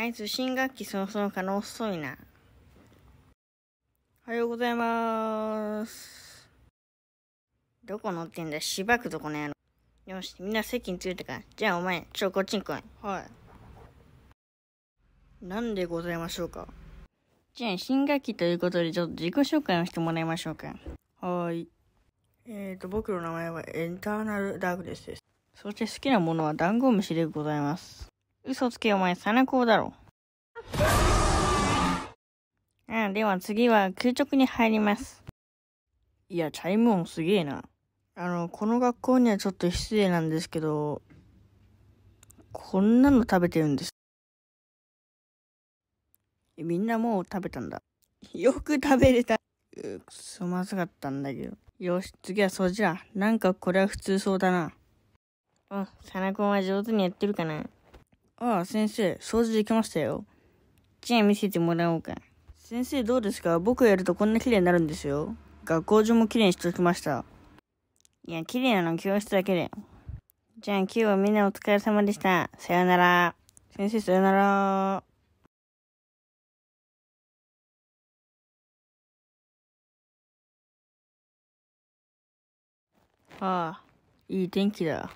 あいつ新学期そろそろから遅いな。おはようございます。どこ乗ってんだしばくぞこの野郎。よし、みんな席に着いたか。じゃあお前、ちょ、こっちに来い。はい。なんでございましょうか。じゃあ新学期ということでちょっと自己紹介をしてもらいましょうか。はい。えっ、ー、と、僕の名前はエンターナルダークネスです。そして好きなものはダンゴムシでございます。嘘つけお前、サナコだろ。ああ、では次は給食に入ります。いや、チャイム音すげえな。あの、この学校にはちょっと失礼なんですけど、こんなの食べてるんです。みんなもう食べたんだ。よく食べれた。うくそまずかったんだけど。よし、次はそちら。なんかこれは普通そうだな。うん、サナコンは上手にやってるかな。ああ、先生、掃除できましたよ。じゃあ見せてもらおうか。先生どうですか僕やるとこんな綺麗になるんですよ。学校中も綺麗にしときました。いや、綺麗なの教室だけで。じゃあ今日はみんなお疲れ様でした。さよなら。先生さよなら。ああ、いい天気だ。